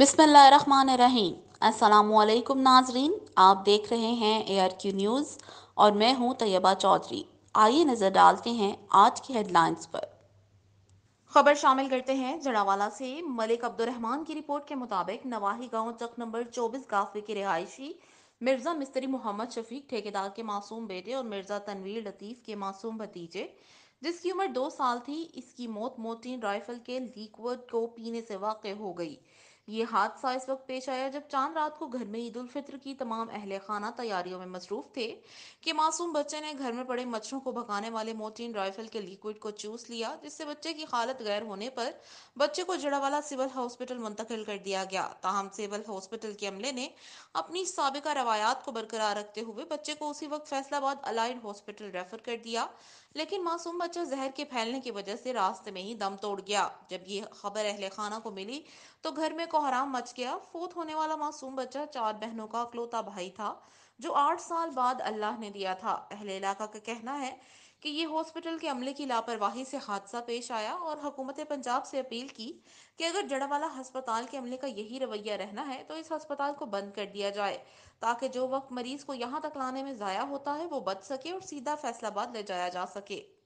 बिसमीम अलैक्म नाजरीन आप देख रहे हैं ए आर क्यू न्यूज़ और मैं हूं तैयबा चौधरी आइए नज़र डालते हैं आज की हेडलाइंस पर खबर शामिल करते हैं जड़ावाला से मलिक अब्दुलरहमान की रिपोर्ट के मुताबिक नवाही गांव चक नंबर 24 गाफे के रिहायशी मिर्ज़ा मिस्त्री मोहम्मद शफीक ठेकेदार के मासूम बेटे और मिर्ज़ा तनवीर लतीफ़ के मासूम भतीजे जिसकी उम्र दो साल थी इसकी मौत मोर्टीन राइफल के लीकवुड को पीने से वाक़ हो गई ये हादसा इस वक्त पेश आया जब चांद रात को घर में ईद उल फित्र की तमाम अहल खाना तैयारियों में मसरूफ थे कि मासूम बच्चे ने घर में पड़े मच्छरों को भगाने वाले मोटीन राइफल के लिक्विड को चूस लिया जिससे बच्चे की हालत गैर होने पर बच्चे को जड़ावाला सिविल हॉस्पिटल मुंतकिल कर दिया गया ताहम सिविल हॉस्पिटल के अमले ने अपनी सबका रवायात को बरकरार रखते हुए बच्चे को उसी वक्त फैसलाबाद अलाइड हॉस्पिटल रेफर कर दिया लेकिन मासूम बच्चा जहर के फैलने की वजह से रास्ते में ही दम तोड़ गया जब ये खबर अहल खाना को मिली तो घर में कोहराम मच गया फोत होने वाला मासूम बच्चा चार बहनों का अकलौता भाई था जो आठ साल बाद अल्लाह ने दिया था अहले इलाका का कहना है कि ये हॉस्पिटल के अमले की लापरवाही से हादसा पेश आया और हुकूमत पंजाब से अपील की कि अगर जड़ावाला हस्पताल के अमले का यही रवैया रहना है तो इस हस्पताल को बंद कर दिया जाए ताकि जो वक्त मरीज को यहाँ तक लाने में ज़ाया होता है वो बच सके और सीधा फैसलाबाद ले जाया जा सके